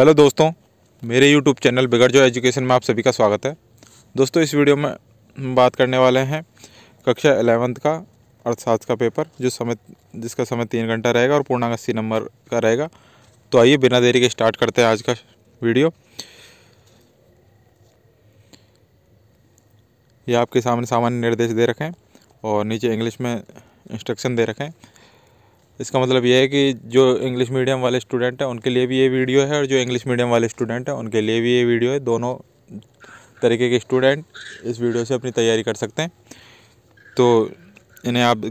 hello दोस्तों मेरे YouTube channel बिगड़ जो एजुकेशन में आप सभी का स्वागत है दोस्तों इस वीडियो में हम बात करने वाले हैं कक्षा एलेवंथ का अर्थशास्त्र का पेपर जो समय जिसका समय तीन घंटा रहेगा और पूर्णांक अस्सी नंबर का रहेगा तो आइए बिना देरी के स्टार्ट करते हैं आज का वीडियो ये आपके सामने सामान्य निर्देश दे रखें और नीचे इंग्लिश में इंस्ट्रक्शन दे रखें इसका मतलब यह है कि जो इंग्लिश मीडियम वाले स्टूडेंट हैं उनके लिए भी ये वीडियो है और जो इंग्लिश मीडियम वाले स्टूडेंट हैं उनके लिए भी ये वीडियो है दोनों तरीके के स्टूडेंट इस वीडियो से अपनी तैयारी कर सकते हैं तो इन्हें आप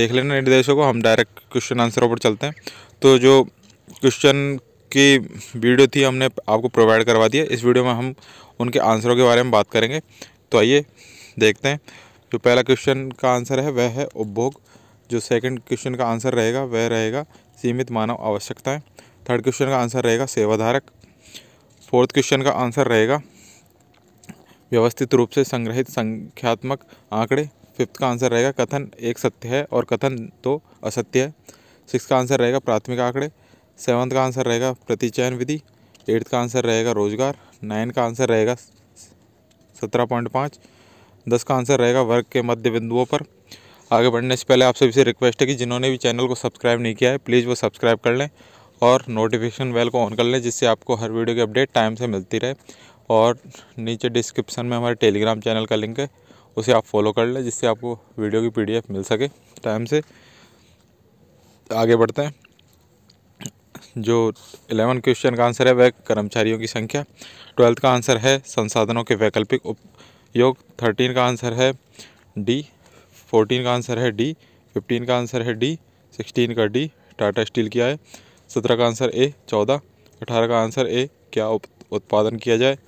देख लेना निर्देशों को हम डायरेक्ट क्वेश्चन आंसरों पर चलते हैं तो जो क्वेश्चन की वीडियो थी हमने आपको प्रोवाइड करवा दिया इस वीडियो में हम उनके आंसरों के बारे में बात करेंगे तो आइए देखते हैं जो पहला क्वेश्चन का आंसर है वह है उपभोग जो सेकंड क्वेश्चन का आंसर रहेगा वह रहेगा सीमित मानव आवश्यकताएं थर्ड क्वेश्चन का आंसर रहेगा सेवाधारक फोर्थ क्वेश्चन का आंसर रहेगा व्यवस्थित रूप से संग्रहित संख्यात्मक आंकड़े फिफ्थ का आंसर रहेगा कथन एक सत्य है और कथन दो असत्य है सिक्स का आंसर रहेगा प्राथमिक आंकड़े सेवन्थ का आंसर रहेगा प्रतिचयन विधि एट्थ का आंसर रहेगा रोजगार नाइन्थ का आंसर रहेगा सत्रह पॉइंट पाँच दस का आंसर रहेगा वर्ग के मध्य बिंदुओं पर आगे बढ़ने से पहले आप सभी से रिक्वेस्ट है कि जिन्होंने भी चैनल को सब्सक्राइब नहीं किया है प्लीज़ वो सब्सक्राइब कर लें और नोटिफिकेशन बेल को ऑन कर लें जिससे आपको हर वीडियो की अपडेट टाइम से मिलती रहे और नीचे डिस्क्रिप्शन में हमारे टेलीग्राम चैनल का लिंक है उसे आप फॉलो कर लें जिससे आपको वीडियो की पी मिल सके टाइम से आगे बढ़ते हैं जो एलेवन क्वेश्चन का आंसर है वह कर्मचारियों की संख्या ट्वेल्थ का आंसर है संसाधनों के वैकल्पिक उपयोग थर्टीन का आंसर है डी फोर्टीन का आंसर है डी फिफ्टीन का आंसर है डी सिक्सटीन का डी टाटा स्टील किया है सत्रह का आंसर ए चौदह अठारह का आंसर ए क्या उत्पादन किया जाए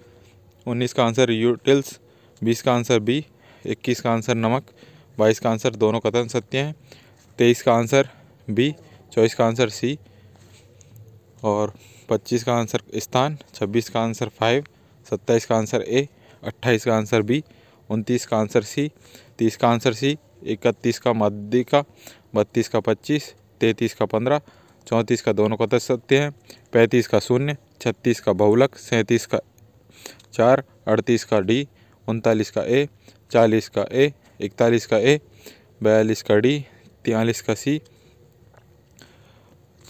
उन्नीस का आंसर यूटिल्स बीस का आंसर बी इक्कीस का आंसर नमक बाईस का आंसर दोनों कथन सत्य हैं तेईस का आंसर बी चौबीस का आंसर सी और पच्चीस का आंसर स्थान छब्बीस का आंसर फाइव सत्ताईस का आंसर ए अट्ठाईस का आंसर बी उनतीस का आंसर सी तीस का आंसर सी इकतीस का मध्य का बत्तीस का पच्चीस तैंतीस का पंद्रह चौंतीस का दोनों का दस सत्य है पैंतीस का शून्य छत्तीस का बहुलक सैंतीस का चार अड़तीस का डी उनतालीस का ए चालीस का ए इकतालीस का ए बयालीस का डी तयालीस का सी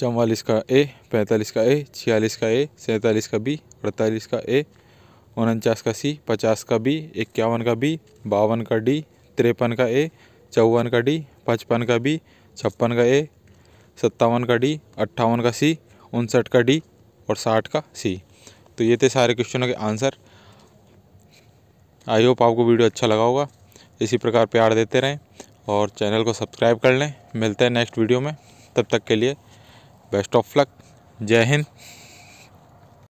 चवालीस का ए पैंतालीस का ए छियालीस का ए सैंतालीस का बी अड़तालीस का ए उनचास का सी पचास का बी इक्यावन का बी बावन का डी तिरपन का ए चौवन का डी पचपन का बी छप्पन का ए सत्तावन का डी अट्ठावन का सी उनसठ का डी और साठ का सी तो ये थे सारे क्वेश्चनों के आंसर आई होप आपको वीडियो अच्छा लगा होगा इसी प्रकार प्यार देते रहें और चैनल को सब्सक्राइब कर लें मिलते हैं नेक्स्ट वीडियो में तब तक के लिए बेस्ट ऑफ लक जय हिंद